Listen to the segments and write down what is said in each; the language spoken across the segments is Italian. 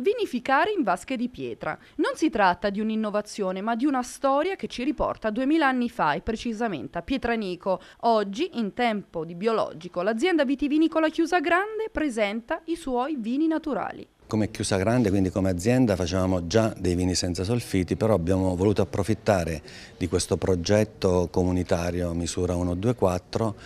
Vinificare in vasche di pietra. Non si tratta di un'innovazione, ma di una storia che ci riporta 2000 anni fa e precisamente a Pietranico. Oggi, in tempo di biologico, l'azienda vitivinicola Chiusa Grande presenta i suoi vini naturali. Come Chiusa Grande, quindi come azienda, facevamo già dei vini senza solfiti, però abbiamo voluto approfittare di questo progetto comunitario misura 124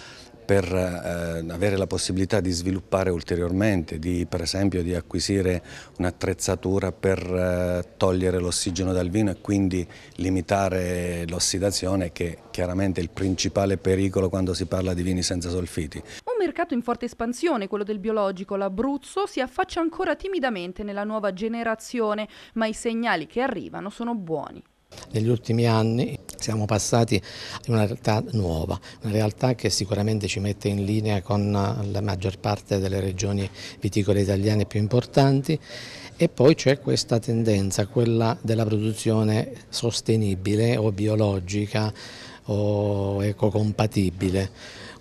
per eh, avere la possibilità di sviluppare ulteriormente, di, per esempio di acquisire un'attrezzatura per eh, togliere l'ossigeno dal vino e quindi limitare l'ossidazione che chiaramente è il principale pericolo quando si parla di vini senza solfiti. Un mercato in forte espansione, quello del biologico, l'Abruzzo, si affaccia ancora timidamente nella nuova generazione, ma i segnali che arrivano sono buoni. Negli ultimi anni siamo passati in una realtà nuova, una realtà che sicuramente ci mette in linea con eh, la maggior parte delle regioni viticole italiane più importanti e poi c'è questa tendenza, quella della produzione sostenibile o biologica o ecocompatibile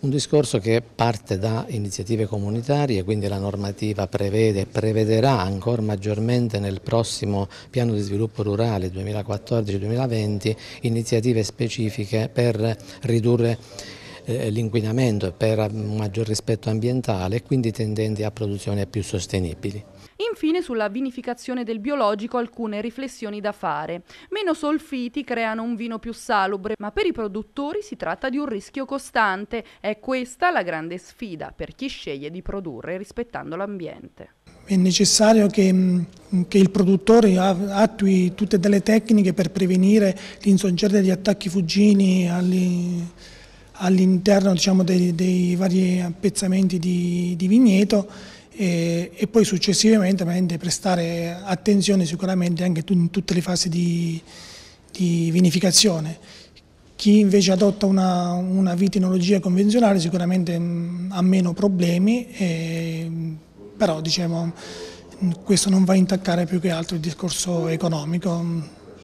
un discorso che parte da iniziative comunitarie, quindi la normativa prevede e prevederà ancora maggiormente nel prossimo piano di sviluppo rurale 2014-2020 iniziative specifiche per ridurre eh, l'inquinamento per un mm, maggior rispetto ambientale e quindi tendenti a produzioni più sostenibili infine sulla vinificazione del biologico alcune riflessioni da fare. Meno solfiti creano un vino più salubre, ma per i produttori si tratta di un rischio costante. È questa la grande sfida per chi sceglie di produrre rispettando l'ambiente. È necessario che, mm, che, il produttore attui tutte delle tecniche per prevenire l'insorgere di attacchi fuggini all'interno diciamo, dei, dei, vari appezzamenti di, di vigneto e, e poi successivamente prestare attenzione sicuramente anche in tutte le fasi di, di vinificazione. Chi invece adotta una, una vitinologia convenzionale sicuramente mh, mm, ha meno problemi, e, però diciamo, questo non va a intaccare più che altro il discorso economico. Mm,